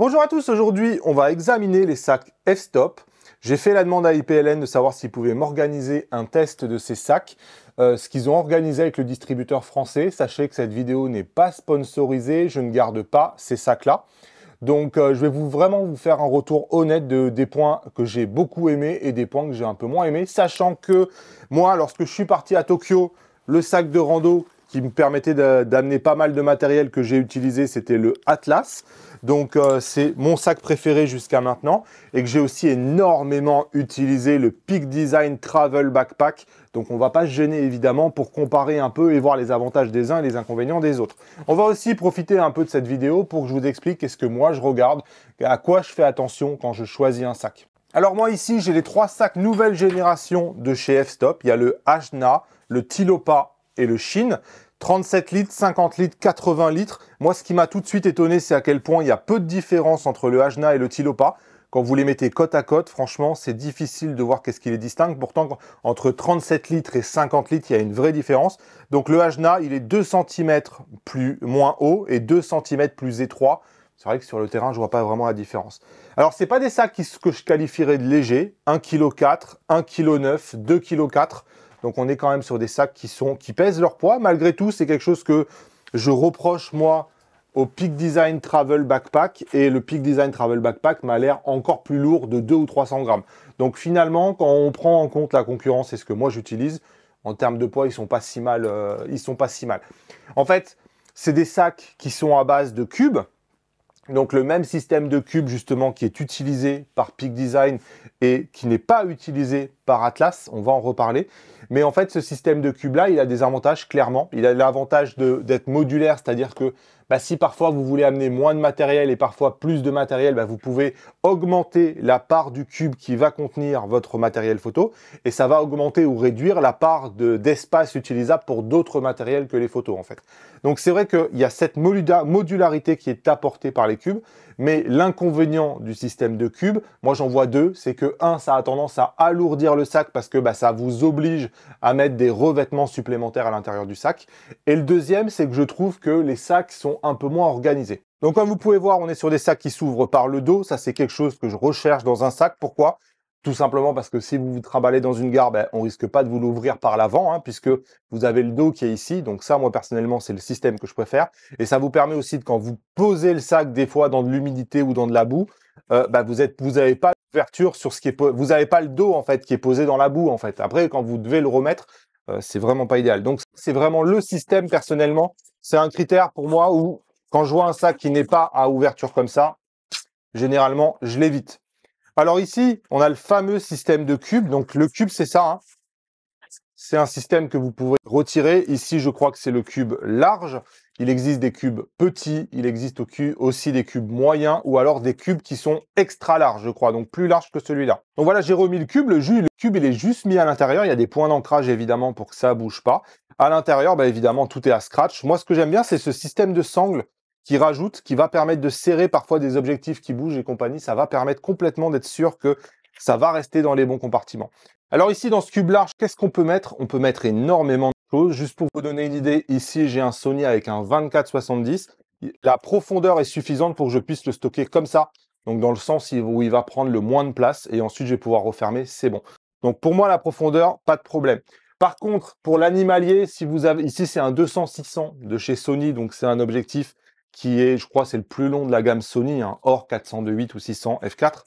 Bonjour à tous, aujourd'hui on va examiner les sacs F-Stop. J'ai fait la demande à IPLN de savoir s'ils pouvaient m'organiser un test de ces sacs, euh, ce qu'ils ont organisé avec le distributeur français. Sachez que cette vidéo n'est pas sponsorisée, je ne garde pas ces sacs-là. Donc euh, je vais vous vraiment vous faire un retour honnête de, des points que j'ai beaucoup aimés et des points que j'ai un peu moins aimés, sachant que moi, lorsque je suis parti à Tokyo, le sac de rando qui me permettait d'amener pas mal de matériel que j'ai utilisé, c'était le Atlas. Donc euh, c'est mon sac préféré jusqu'à maintenant et que j'ai aussi énormément utilisé le Peak Design Travel Backpack. Donc on va pas se gêner évidemment pour comparer un peu et voir les avantages des uns et les inconvénients des autres. On va aussi profiter un peu de cette vidéo pour que je vous explique qu'est-ce que moi je regarde, à quoi je fais attention quand je choisis un sac. Alors moi ici j'ai les trois sacs nouvelle génération de chez F-Stop. Il y a le hna le Tilopa le Chine. 37 litres, 50 litres, 80 litres. Moi, ce qui m'a tout de suite étonné, c'est à quel point il y a peu de différence entre le Hajna et le Tilopa. Quand vous les mettez côte à côte, franchement, c'est difficile de voir qu'est-ce qui les distingue. Pourtant, entre 37 litres et 50 litres, il y a une vraie différence. Donc le Hajna, il est 2 cm plus, moins haut et 2 cm plus étroit. C'est vrai que sur le terrain, je vois pas vraiment la différence. Alors, c'est pas des sacs que je qualifierais de légers. 1 kg, 1,9 kg, 2,4 kg. Donc on est quand même sur des sacs qui, pèsent leur poids. Malgré tout, c'est quelque chose que je reproche moi au Peak Design Travel Backpack et le Peak Design Travel Backpack m'a l'air encore plus lourd de 2 ou 300 grammes. Donc finalement, quand on prend en compte la concurrence et ce que moi j'utilise, en termes de poids, ils sont si euh, ils sont pas si mal. En fait, c'est des sacs qui sont à base de cubes. Donc le même système de cube justement qui est utilisé par Peak Design et qui n'est pas utilisé par Atlas, on va en reparler. Mais en fait ce système de cube là, il a des avantages clairement. Il a l'avantage d'être modulaire, c'est-à-dire que bah, si parfois vous voulez amener moins de matériel et parfois plus de matériel, bah, vous pouvez augmenter la part du cube qui va contenir votre matériel photo et ça va augmenter ou réduire la part d'espace utilisable pour d'autres matériels que les photos en fait. Donc c'est vrai qu'il y a cette modularité qui est apportée par les cubes mais l'inconvénient du système de cube, moi j'en vois deux, c'est que un, ça a tendance à alourdir le sac parce que bah, ça vous oblige à mettre des revêtements supplémentaires à l'intérieur du sac. Et le deuxième, c'est que je trouve que les sacs sont un peu moins organisés. Donc comme vous pouvez voir, on est sur des sacs qui s'ouvrent par le dos. Ça, c'est quelque chose que je recherche dans un sac. Pourquoi tout simplement parce que si vous vous trimballez dans une gare, ben, on risque pas de vous l'ouvrir par l'avant, hein, puisque vous avez le dos qui est ici. Donc ça, moi personnellement, c'est le système que je préfère. Et ça vous permet aussi de quand vous posez le sac des fois dans de l'humidité ou dans de la boue, euh, ben, vous êtes, vous avez pas l'ouverture, sur ce qui est, vous n'avez pas le dos en fait qui est posé dans la boue en fait. Après, quand vous devez le remettre, euh, c'est vraiment pas idéal. Donc c'est vraiment le système personnellement. C'est un critère pour moi où quand je vois un sac qui n'est pas à ouverture comme ça, généralement je l'évite. Alors ici, on a le fameux système de cube. Donc le cube, c'est ça. Hein. C'est un système que vous pouvez retirer. Ici, je crois que c'est le cube large. Il existe des cubes petits, il existe aussi des cubes moyens ou alors des cubes qui sont extra larges, je crois, donc plus larges que celui-là. Donc voilà, j'ai remis le cube. Le, le cube, il est juste mis à l'intérieur. Il y a des points d'ancrage, évidemment, pour que ça ne bouge pas. À l'intérieur, bah, évidemment, tout est à scratch. Moi, ce que j'aime bien, c'est ce système de sangle qui rajoute, qui va permettre de serrer parfois des objectifs qui bougent et compagnie. Ça va permettre complètement d'être sûr que ça va rester dans les bons compartiments. Alors ici, dans ce cube large, qu'est-ce qu'on peut mettre On peut mettre énormément de choses. Juste pour vous donner une idée, ici, j'ai un Sony avec un 24-70. La profondeur est suffisante pour que je puisse le stocker comme ça. Donc dans le sens où il va prendre le moins de place et ensuite je vais pouvoir refermer, c'est bon. Donc pour moi, la profondeur, pas de problème. Par contre, pour l'animalier, si vous avez ici c'est un 200-600 de chez Sony, donc c'est un objectif qui est, je crois, c'est le plus long de la gamme Sony, hein, hors 408 ou 600 F4.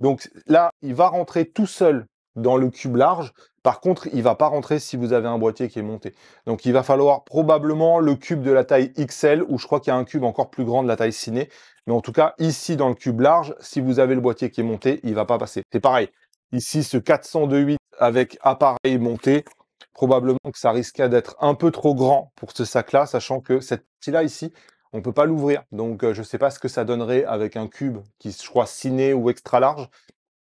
Donc là, il va rentrer tout seul dans le cube large. Par contre, il va pas rentrer si vous avez un boîtier qui est monté. Donc il va falloir probablement le cube de la taille XL, ou je crois qu'il y a un cube encore plus grand de la taille ciné. Mais en tout cas, ici, dans le cube large, si vous avez le boîtier qui est monté, il va pas passer. C'est pareil. Ici, ce 402.8 avec appareil monté, probablement que ça risquait d'être un peu trop grand pour ce sac-là, sachant que cette partie-là ici, on ne peut pas l'ouvrir. Donc euh, je ne sais pas ce que ça donnerait avec un cube qui, je crois, ciné ou extra large,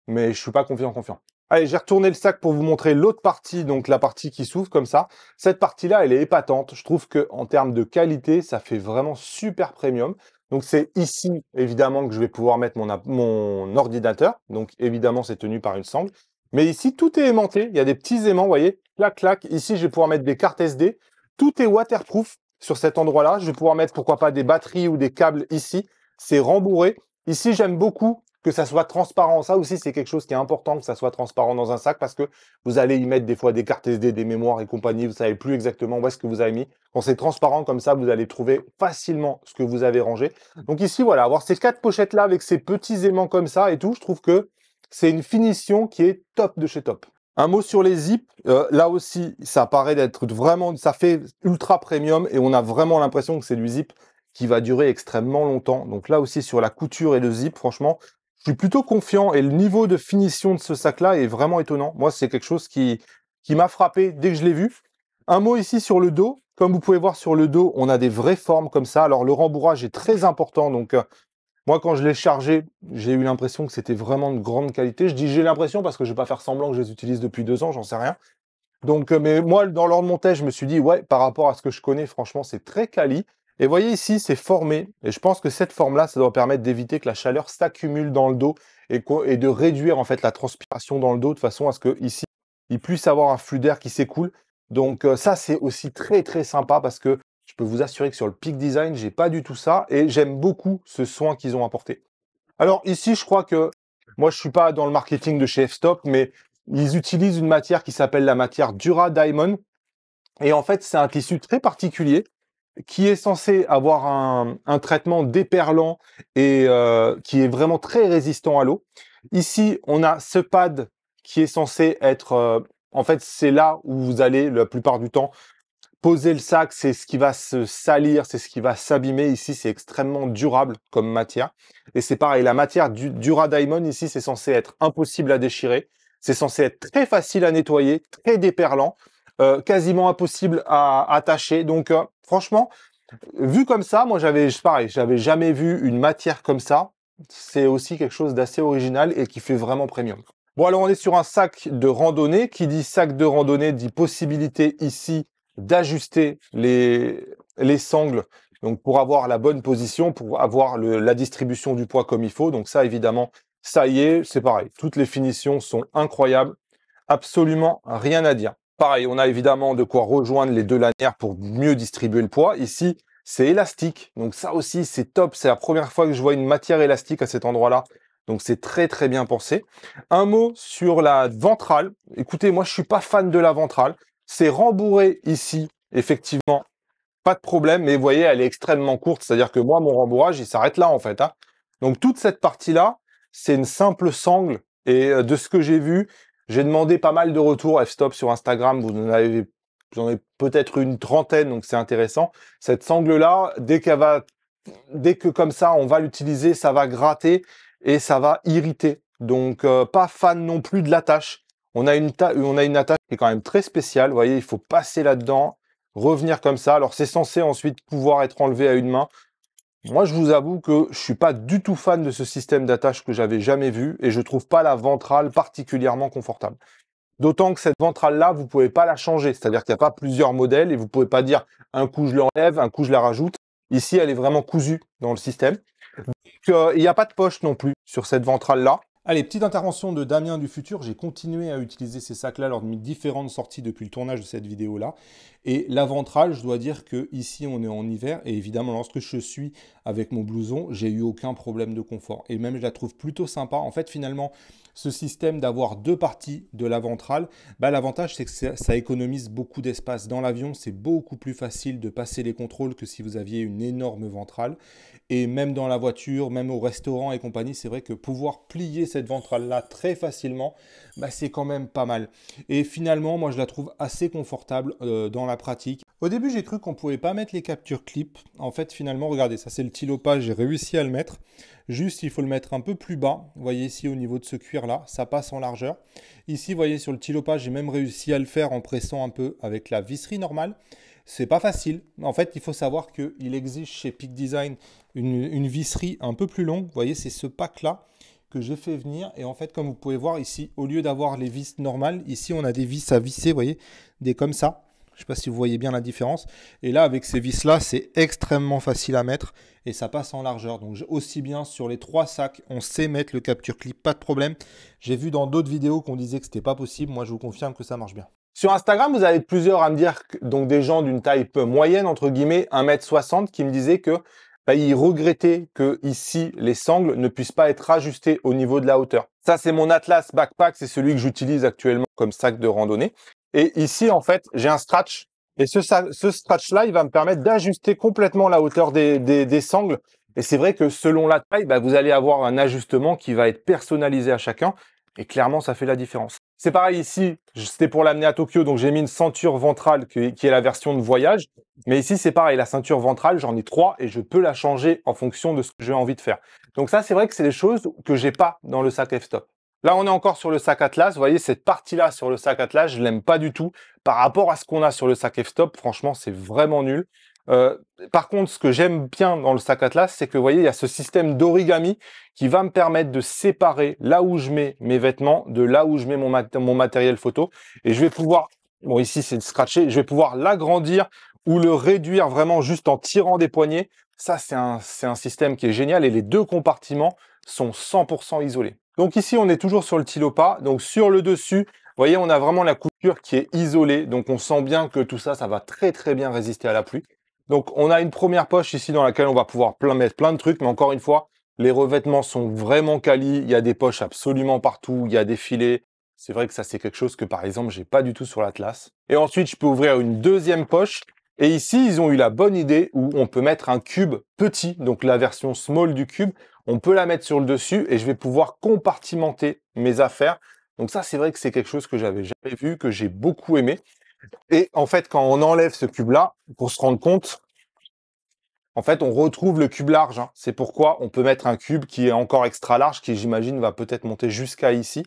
mais je ne suis pas confiant, confiant. Allez, j'ai retourné le sac pour vous montrer l'autre partie, donc la partie qui s'ouvre comme ça. Cette partie-là, elle est épatante. Je trouve que en termes de qualité, ça fait vraiment super premium. Donc c'est ici, évidemment, que je vais pouvoir mettre mon, mon ordinateur. Donc évidemment, c'est tenu par une sangle. Mais ici, tout est aimanté. Il y a des petits aimants, vous voyez, clac, clac. Ici, je vais pouvoir mettre des cartes SD. Tout est waterproof sur cet endroit-là. Je vais pouvoir mettre, pourquoi pas, des batteries ou des câbles ici. C'est rembourré. Ici, j'aime beaucoup que ça soit transparent. Ça aussi, c'est quelque chose qui est important que ça soit transparent dans un sac parce que vous allez y mettre des fois des cartes SD, des mémoires et compagnie. Vous savez plus exactement où est-ce que vous avez mis. Quand c'est transparent comme ça, vous allez trouver facilement ce que vous avez rangé. Donc ici, voilà, avoir ces quatre pochettes-là avec ces petits aimants comme ça et tout, je trouve que c'est une finition qui est top de chez top. Un mot sur les zips. Euh, là aussi, ça paraît d'être vraiment, ça fait ultra premium et on a vraiment l'impression que c'est du zip qui va durer extrêmement longtemps. Donc là aussi, sur la couture et le zip, franchement, je suis plutôt confiant et le niveau de finition de ce sac-là est vraiment étonnant. Moi, c'est quelque chose qui, qui m'a frappé dès que je l'ai vu. Un mot ici sur le dos. Comme vous pouvez voir sur le dos, on a des vraies formes comme ça. Alors le rembourrage est très important, donc euh, moi, quand je l'ai chargé, j'ai eu l'impression que c'était vraiment de grande qualité. Je dis j'ai l'impression parce que je vais pas faire semblant que je les utilise depuis deux ans, j'en sais rien. Donc, euh, mais moi, dans l'ordre montage, je me suis dit, ouais, par rapport à ce que je connais, franchement, c'est très quali. Et voyez ici, c'est formé. Et je pense que cette forme-là, ça doit permettre d'éviter que la chaleur s'accumule dans le dos et, et, de réduire en fait la transpiration dans le dos de façon à ce que ici, il puisse avoir un flux d'air qui s'écoule. Donc euh, ça, c'est aussi très très sympa parce que je peux vous assurer que sur le Peak Design, j'ai pas du tout ça et j'aime beaucoup ce soin qu'ils ont apporté. Alors ici, je crois que moi, je suis pas dans le marketing de chez F-Stop, mais ils utilisent une matière qui s'appelle la matière Dura Diamond. Et en fait, c'est un tissu très particulier qui est censé avoir un, traitement déperlant et euh, qui est vraiment très résistant à l'eau. Ici, on a ce pad qui est censé être... Euh, en fait, c'est là où vous allez la plupart du temps poser le sac, c'est ce qui va se salir, c'est ce qui va s'abîmer. Ici, c'est extrêmement durable comme matière. Et c'est pareil, la matière du Dura-Diamond, ici, c'est censé être impossible à déchirer. C'est censé être très facile à nettoyer, très déperlant, euh, quasiment impossible à attacher. Donc, euh, franchement, vu comme ça, moi, j'avais, pareil, j'avais jamais vu une matière comme ça. C'est aussi quelque chose d'assez original et qui fait vraiment premium. Bon, alors on est sur un sac de randonnée. Qui dit sac de randonnée dit possibilité ici d'ajuster les, les sangles donc pour avoir la bonne position, pour avoir la distribution du poids comme il faut. Donc ça, évidemment, ça y est, c'est pareil. Toutes les finitions sont incroyables. Absolument rien à dire. Pareil, on a évidemment de quoi rejoindre les deux lanières pour mieux distribuer le poids. Ici, c'est élastique. Donc ça aussi, c'est top. C'est la première fois que je vois une matière élastique à cet endroit-là. Donc c'est très très bien pensé. Un mot sur la ventrale. Écoutez, moi je suis pas fan de la ventrale. C'est rembourré ici, effectivement. Pas de problème, mais vous voyez, elle est extrêmement courte. C'est-à-dire que moi, mon rembourrage, il s'arrête là, en fait. Hein. Donc, toute cette partie-là, c'est une simple sangle. Et euh, de ce que j'ai vu, j'ai demandé pas mal de retours f-stop sur Instagram. Vous en avez, peut-être une trentaine, donc c'est intéressant. Cette sangle-là, dès qu'elle va, dès que comme ça, on va l'utiliser, ça va gratter et ça va irriter. Donc, euh, pas fan non plus de la tâche on a une, attache qui est quand même très spéciale. Vous voyez, il faut passer là-dedans, revenir comme ça. Alors, c'est censé ensuite pouvoir être enlevé à une main. Moi, je vous avoue que je suis pas du tout fan de ce système d'attache que j'avais jamais vu et je trouve pas la ventrale particulièrement confortable. D'autant que cette ventrale-là, vous pouvez pas la changer. C'est-à-dire qu'il n'y a pas plusieurs modèles et vous pouvez pas dire un coup je l'enlève, un coup je la rajoute. Ici, elle est vraiment cousue dans le système. Donc, euh, il n'y a pas de poche non plus sur cette ventrale-là. Allez, petite intervention de Damien du futur. J'ai continué à utiliser ces sacs-là lors de mes différentes sorties depuis le tournage de cette vidéo-là. Et la je dois dire que ici on est en hiver et évidemment lorsque je suis avec mon blouson, j'ai eu aucun problème de confort et même je la trouve plutôt sympa. En fait, finalement, ce système d'avoir deux parties de la ventrale, bah, l'avantage c'est que ça, économise beaucoup d'espace. Dans l'avion, c'est beaucoup plus facile de passer les contrôles que si vous aviez une énorme ventrale. Et même dans la voiture, même au restaurant et compagnie, c'est vrai que pouvoir plier cette ventrale-là très facilement, bah, c'est quand même pas mal. Et finalement, moi je la trouve assez confortable euh, dans la pratique. Au début, j'ai cru qu'on pouvait pas mettre les captures clips. En fait, finalement, regardez, ça c'est le tilopage, j'ai réussi à le mettre. Juste, il faut le mettre un peu plus bas. Vous voyez ici, au niveau de ce cuir-là, ça passe en largeur. Ici, vous voyez, sur le tilopage, j'ai même réussi à le faire en pressant un peu avec la visserie normale. C'est pas facile. En fait, il faut savoir qu'il existe chez Peak Design une, visserie un peu plus longue. Vous voyez, c'est ce pack-là que je fais venir. Et en fait, comme vous pouvez voir ici, au lieu d'avoir les vis normales, ici on a des vis à visser, vous voyez, des comme ça. Je ne sais pas si vous voyez bien la différence. Et là, avec ces vis-là, c'est extrêmement facile à mettre et ça passe en largeur. Donc aussi bien sur les trois sacs, on sait mettre le capture clip, pas de problème. J'ai vu dans d'autres vidéos qu'on disait que c'était pas possible. Moi, je vous confirme que ça marche bien. Sur Instagram, vous avez plusieurs à me dire, donc des gens d'une taille moyenne, entre guillemets, 1m60, qui me disaient que bah, regrettaient que ici les sangles ne puissent pas être ajustées au niveau de la hauteur. Ça, c'est mon Atlas Backpack, c'est celui que j'utilise actuellement comme sac de randonnée. Et ici, en fait, j'ai un stretch. Et ce, stretch-là, il va me permettre d'ajuster complètement la hauteur des, sangles. Et c'est vrai que selon la taille, bah, vous allez avoir un ajustement qui va être personnalisé à chacun. Et clairement, ça fait la différence. C'est pareil ici, c'était pour l'amener à Tokyo, donc j'ai mis une ceinture ventrale qui est la version de voyage. Mais ici, c'est pareil, la ceinture ventrale, j'en ai trois et je peux la changer en fonction de ce que j'ai envie de faire. Donc ça, c'est vrai que c'est des choses que j'ai pas dans le sac F-Stop. Là, on est encore sur le sac Atlas. Vous voyez, cette partie-là sur le sac Atlas, je l'aime pas du tout. Par rapport à ce qu'on a sur le sac F-Stop, franchement, c'est vraiment nul. Euh, par contre, ce que j'aime bien dans le sac Atlas, c'est que vous voyez, il y a ce système d'origami qui va me permettre de séparer là où je mets mes vêtements de là où je mets mon, matériel photo. Et je vais pouvoir, bon ici c'est scratché, je vais pouvoir l'agrandir ou le réduire vraiment juste en tirant des poignées. Ça, c'est un système qui est génial et les deux compartiments sont 100% isolés. Donc ici, on est toujours sur le tilopa. Donc sur le dessus, vous voyez, on a vraiment la couture qui est isolée. Donc on sent bien que tout ça, ça va très très bien résister à la pluie. Donc on a une première poche ici dans laquelle on va pouvoir plein, mettre plein de trucs. Mais encore une fois, les revêtements sont vraiment qualis, Il y a des poches absolument partout. Il y a des filets. C'est vrai que ça, c'est quelque chose que par exemple, j'ai pas du tout sur l'Atlas. Et ensuite, je peux ouvrir une deuxième poche. Et ici, ils ont eu la bonne idée où on peut mettre un cube petit, donc la version small du cube, on peut la mettre sur le dessus et je vais pouvoir compartimenter mes affaires. Donc ça, c'est vrai que c'est quelque chose que j'avais jamais vu, que j'ai beaucoup aimé. Et en fait, quand on enlève ce cube-là, pour se rendre compte, en fait, on retrouve le cube large. Hein. C'est pourquoi on peut mettre un cube qui est encore extra large, qui j'imagine va peut-être monter jusqu'à ici.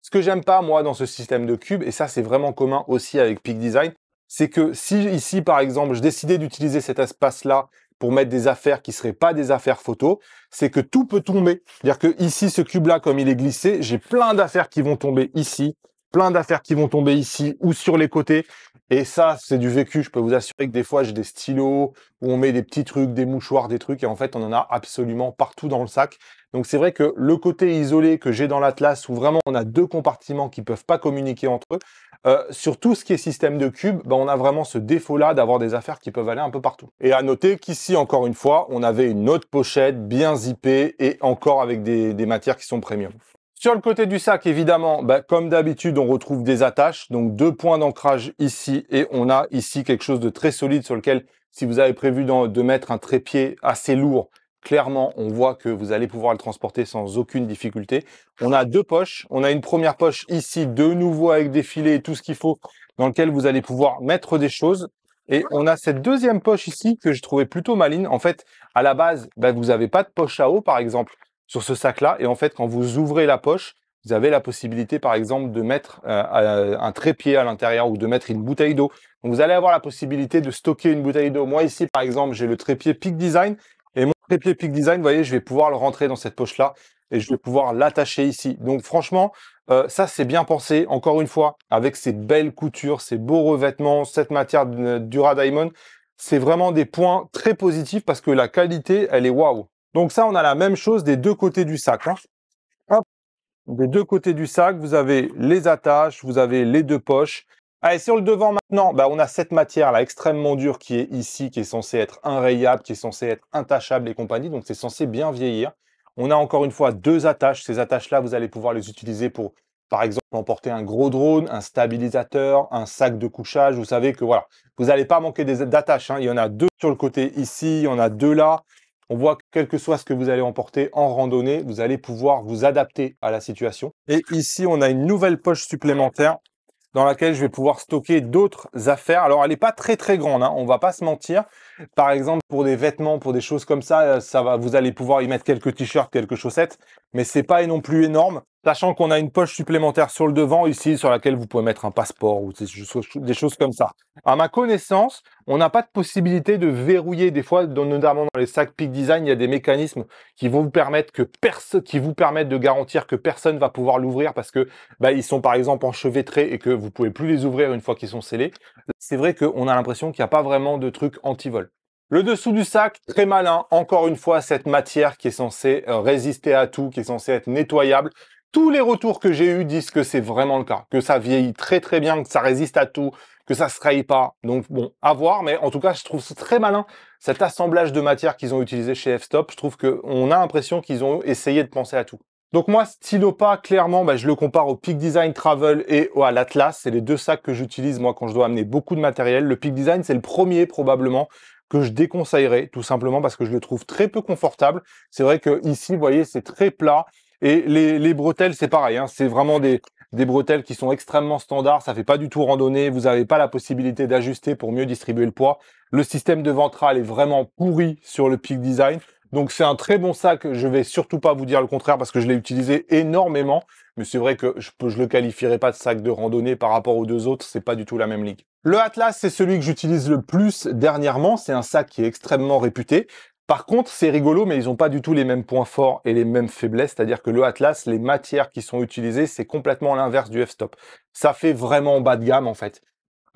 Ce que j'aime pas, moi, dans ce système de cube, et ça, c'est vraiment commun aussi avec Peak Design, c'est que si ici, par exemple, je décidais d'utiliser cet espace-là pour mettre des affaires qui seraient pas des affaires photo, c'est que tout peut tomber. C'est-à-dire que ici, ce cube-là, comme il est glissé, j'ai plein d'affaires qui vont tomber ici, plein d'affaires qui vont tomber ici ou sur les côtés. Et ça, c'est du vécu. Je peux vous assurer que des fois, j'ai des stylos où on met des petits trucs, des mouchoirs, des trucs, et en fait, on en a absolument partout dans le sac. Donc, c'est vrai que le côté isolé que j'ai dans l'Atlas, où vraiment on a deux compartiments qui peuvent pas communiquer entre eux, euh, sur tout ce qui est système de cube, ben, on a vraiment ce défaut-là d'avoir des affaires qui peuvent aller un peu partout. Et à noter qu'ici, encore une fois, on avait une autre pochette bien zippée et encore avec des, matières qui sont premium. Sur le côté du sac, évidemment, ben, comme d'habitude, on retrouve des attaches, donc deux points d'ancrage ici, et on a ici quelque chose de très solide sur lequel, si vous avez prévu de mettre un trépied assez lourd, Clairement, on voit que vous allez pouvoir le transporter sans aucune difficulté. On a deux poches. On a une première poche ici, de nouveau avec des filets et tout ce qu'il faut, dans lequel vous allez pouvoir mettre des choses. Et on a cette deuxième poche ici que je trouvais plutôt maligne. En fait, à la base, ben, vous n'avez pas de poche à eau, par exemple, sur ce sac-là. Et en fait, quand vous ouvrez la poche, vous avez la possibilité, par exemple, de mettre euh, euh, un trépied à l'intérieur ou de mettre une bouteille d'eau. vous allez avoir la possibilité de stocker une bouteille d'eau. Moi, ici, par exemple, j'ai le trépied Peak Design trépied Peak Design, vous voyez, je vais pouvoir le rentrer dans cette poche-là et je vais pouvoir l'attacher ici. Donc franchement, euh, ça c'est bien pensé, encore une fois, avec ces belles coutures, ces beaux revêtements, cette matière Dura Diamond, c'est vraiment des points très positifs parce que la qualité, elle est waouh. Donc ça, on a la même chose des deux côtés du sac. Hein. Des deux côtés du sac, vous avez les attaches, vous avez les deux poches, Allez, sur le devant maintenant, bah, on a cette matière là extrêmement dure qui est ici, qui est censée être inrayable, qui est censée être intachable et compagnie, donc c'est censé bien vieillir. On a encore une fois deux attaches. Ces attaches-là, vous allez pouvoir les utiliser pour, par exemple, emporter un gros drone, un stabilisateur, un sac de couchage. Vous savez que voilà, vous n'allez pas manquer d'attaches. Hein. Il y en a deux sur le côté ici, il y en a deux là. On voit que quel que soit ce que vous allez emporter en randonnée, vous allez pouvoir vous adapter à la situation. Et ici, on a une nouvelle poche supplémentaire dans laquelle je vais pouvoir stocker d'autres affaires. Alors, elle n'est pas très très grande, hein, on va pas se mentir. Par exemple, pour des vêtements, pour des choses comme ça, euh, ça va, vous allez pouvoir y mettre quelques t-shirts, quelques chaussettes, mais c'est pas non plus énorme. Sachant qu'on a une poche supplémentaire sur le devant ici, sur laquelle vous pouvez mettre un passeport ou des choses comme ça. À ma connaissance, on n'a pas de possibilité de verrouiller. Des fois, notamment dans les sacs Peak Design, il y a des mécanismes qui vont vous permettre que personne, qui vous permettent de garantir que personne va pouvoir l'ouvrir parce que bah, ils sont par exemple enchevêtrés et que vous pouvez plus les ouvrir une fois qu'ils sont scellés. C'est vrai qu'on a l'impression qu'il n'y a pas vraiment de truc anti-vol. Le dessous du sac, très malin. Encore une fois, cette matière qui est censée euh, résister à tout, qui est censée être nettoyable, tous les retours que j'ai eus disent que c'est vraiment le cas, que ça vieillit très très bien, que ça résiste à tout, que ça se trahit pas. Donc bon, à voir, mais en tout cas, je trouve très malin cet assemblage de matières qu'ils ont utilisé chez F-Stop. Je trouve qu'on a l'impression qu'ils ont essayé de penser à tout. Donc moi, pas, clairement, bah, je le compare au Peak Design Travel et à l'Atlas. C'est les deux sacs que j'utilise moi quand je dois amener beaucoup de matériel. Le Peak Design, c'est le premier probablement que je déconseillerais, tout simplement parce que je le trouve très peu confortable. C'est vrai que ici, vous voyez, c'est très plat. Et les, bretelles, c'est pareil. Hein, c'est vraiment des, des bretelles qui sont extrêmement standards, ça fait pas du tout randonnée, vous n'avez pas la possibilité d'ajuster pour mieux distribuer le poids. Le système de ventral est vraiment pourri sur le Peak Design. Donc c'est un très bon sac, je vais surtout pas vous dire le contraire parce que je l'ai utilisé énormément, mais c'est vrai que je, je le qualifierais pas de sac de randonnée par rapport aux deux autres, c'est pas du tout la même ligue. Le Atlas, c'est celui que j'utilise le plus dernièrement, c'est un sac qui est extrêmement réputé. Par contre, c'est rigolo, mais ils n'ont pas du tout les mêmes points forts et les mêmes faiblesses, c'est-à-dire que le Atlas, les matières qui sont utilisées, c'est complètement l'inverse du F-Stop. Ça fait vraiment bas de gamme, en fait.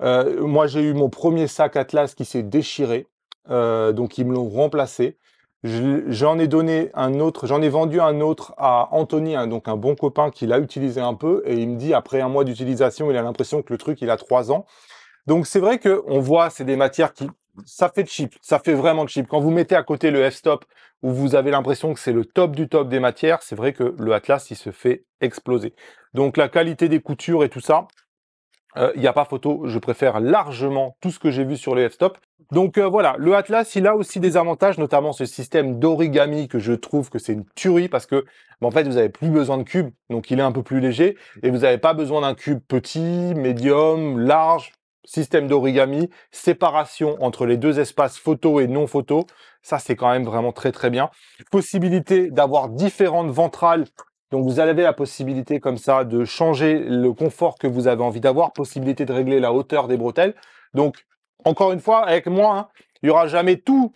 Euh, moi, j'ai eu mon premier sac Atlas qui s'est déchiré, euh, donc ils me l'ont remplacé. J'en ai donné un autre, j'en ai vendu un autre à Anthony, hein, donc un bon copain qui l'a utilisé un peu, et il me dit après un mois d'utilisation, il a l'impression que le truc il a trois ans. Donc c'est vrai que on voit, c'est des matières qui ça fait cheap, ça fait vraiment cheap. Quand vous mettez à côté le F-stop, où vous avez l'impression que c'est le top du top des matières, c'est vrai que le Atlas, il se fait exploser. Donc la qualité des coutures et tout ça, euh, il n'y a pas photo, je préfère largement tout ce que j'ai vu sur le F-stop. Donc euh, voilà, le Atlas, il a aussi des avantages, notamment ce système d'origami que je trouve que c'est une tuerie parce que, bah, en fait, vous n'avez plus besoin de cube, donc il est un peu plus léger, et vous n'avez pas besoin d'un cube petit, médium, large, système d'origami, séparation entre les deux espaces photo et non photo. Ça, c'est quand même vraiment très, très bien. Possibilité d'avoir différentes ventrales. Donc, vous avez la possibilité comme ça de changer le confort que vous avez envie d'avoir. Possibilité de régler la hauteur des bretelles. Donc, encore une fois, avec moi, hein, il n'y aura jamais tout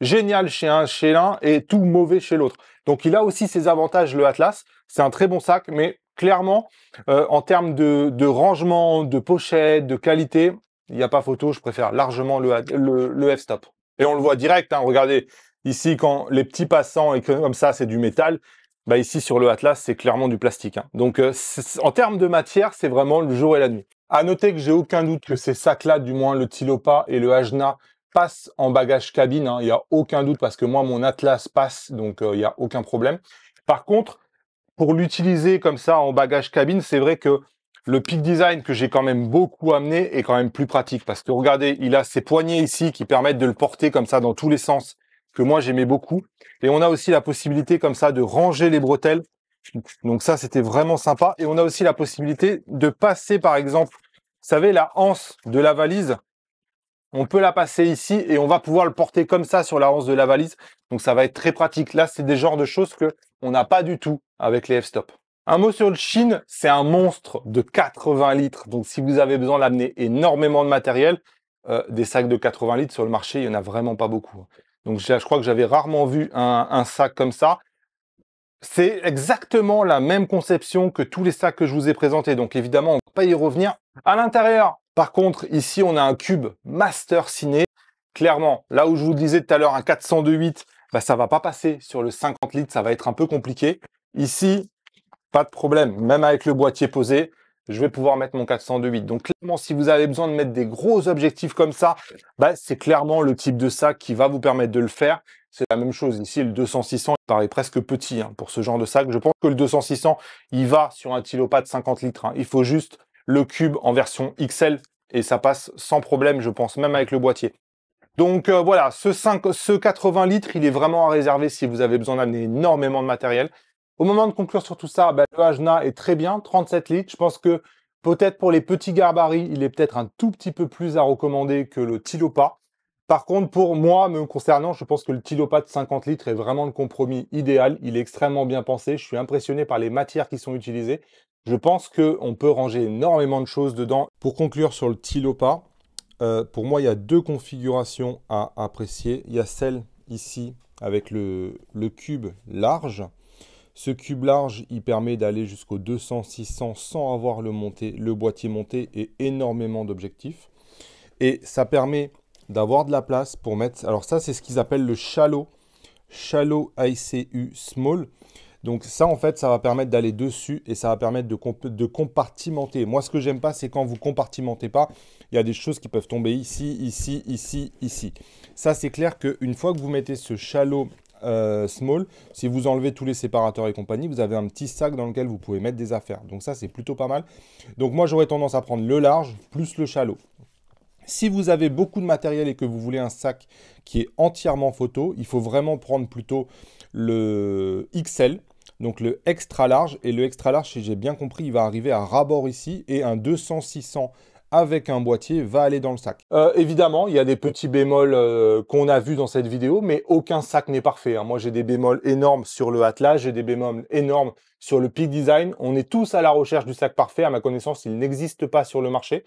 génial chez un chez l'un et tout mauvais chez l'autre. Donc, il a aussi ses avantages, le Atlas. C'est un très bon sac, mais clairement, euh, en termes de, rangement, de pochette, de qualité, il n'y a pas photo. Je préfère largement le, le, F-Stop. Et on le voit direct. Hein, regardez ici, quand les petits passants et comme ça, c'est du métal. Bah ici, sur le Atlas, c'est clairement du plastique. Hein. Donc, euh, en termes de matière, c'est vraiment le jour et la nuit. À noter que j'ai aucun doute que ces sacs-là, du moins le Tilopa et le Ajna, passent en bagage cabine. Hein. Il n'y a aucun doute parce que moi, mon Atlas passe, donc euh, il n'y a aucun problème. Par contre, pour l'utiliser comme ça en bagage cabine, c'est vrai que le peak design que j'ai quand même beaucoup amené est quand même plus pratique parce que regardez, il a ses poignées ici qui permettent de le porter comme ça dans tous les sens que moi j'aimais beaucoup. Et on a aussi la possibilité comme ça de ranger les bretelles. Donc ça, c'était vraiment sympa. Et on a aussi la possibilité de passer par exemple, vous savez, la hanse de la valise on peut la passer ici et on va pouvoir le porter comme ça sur la hanse de la valise. Donc ça va être très pratique. Là, c'est des genres de choses que on n'a pas du tout avec les F-stop. Un mot sur le Chine, c'est un monstre de 80 litres. Donc si vous avez besoin d'amener énormément de matériel, euh, des sacs de 80 litres sur le marché, il n'y en a vraiment pas beaucoup. Hein. Donc je, crois que j'avais rarement vu un, un sac comme ça. C'est exactement la même conception que tous les sacs que je vous ai présentés. Donc évidemment, on ne va pas y revenir. À l'intérieur, par contre, ici, on a un cube master ciné. Clairement, là où je vous disais tout à l'heure, un 402.8, bah, ça va pas passer sur le 50 litres, ça va être un peu compliqué. Ici, pas de problème, même avec le boîtier posé, je vais pouvoir mettre mon 402.8. Donc clairement, si vous avez besoin de mettre des gros objectifs comme ça, bah, c'est clairement le type de sac qui va vous permettre de le faire. C'est la même chose ici, le 200 paraît presque petit hein, pour ce genre de sac. Je pense que le 2600, il va sur un de 50 litres. Hein. Il faut juste le cube en version XL et ça passe sans problème, je pense, même avec le boîtier. Donc euh, voilà, ce, 5, ce 80 litres, il est vraiment à réserver si vous avez besoin d'amener énormément de matériel. Au moment de conclure sur tout ça, bah, le Ajna est très bien, 37 litres. Je pense que peut-être pour les petits garbaris, il est peut-être un tout petit peu plus à recommander que le Tilopa. Par contre, pour moi, me concernant, je pense que le Tilopat 50 litres est vraiment le compromis idéal. Il est extrêmement bien pensé. Je suis impressionné par les matières qui sont utilisées. Je pense qu'on peut ranger énormément de choses dedans. Pour conclure sur le Tilopa, euh, pour moi, il y a deux configurations à apprécier. Il y a celle ici avec le, cube large. Ce cube large, il permet d'aller jusqu'au 200, 600 sans avoir le, monté, le boîtier monté et énormément d'objectifs. Et ça permet d'avoir de la place pour mettre... Alors ça, c'est ce qu'ils appellent le shallow, shallow ICU small. Donc ça, en fait, ça va permettre d'aller dessus et ça va permettre de, de compartimenter. Moi, ce que j'aime pas, c'est quand vous compartimentez pas, il y a des choses qui peuvent tomber ici, ici, ici, ici. Ça, c'est clair qu'une fois que vous mettez ce shallow euh, small, si vous enlevez tous les séparateurs et compagnie, vous avez un petit sac dans lequel vous pouvez mettre des affaires. Donc ça, c'est plutôt pas mal. Donc moi, j'aurais tendance à prendre le large plus le shallow. Si vous avez beaucoup de matériel et que vous voulez un sac qui est entièrement photo, il faut vraiment prendre plutôt le XL, donc le extra large. Et le extra large, si j'ai bien compris, il va arriver à rabord ici et un 200-600 avec un boîtier va aller dans le sac. Euh, évidemment, il y a des petits bémols euh, qu'on a vus dans cette vidéo, mais aucun sac n'est parfait. Hein. Moi, j'ai des bémols énormes sur le Atlas, j'ai des bémols énormes sur le peak design. On est tous à la recherche du sac parfait. À ma connaissance, il n'existe pas sur le marché.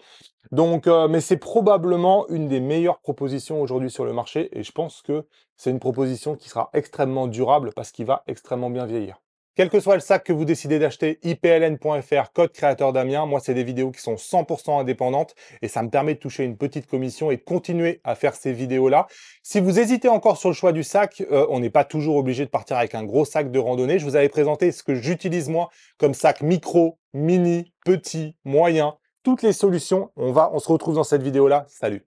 Donc, euh, mais c'est probablement une des meilleures propositions aujourd'hui sur le marché, et je pense que c'est une proposition qui sera extrêmement durable parce qu'il va extrêmement bien vieillir. Quel que soit le sac que vous décidez d'acheter, ipln.fr, code créateur Damien, moi c'est des vidéos qui sont 100% indépendantes et ça me permet de toucher une petite commission et de continuer à faire ces vidéos-là. Si vous hésitez encore sur le choix du sac, euh, on n'est pas toujours obligé de partir avec un gros sac de randonnée. Je vous avais présenté ce que j'utilise moi comme sac micro, mini, petit, moyen, toutes les solutions. On va, on se retrouve dans cette vidéo-là. Salut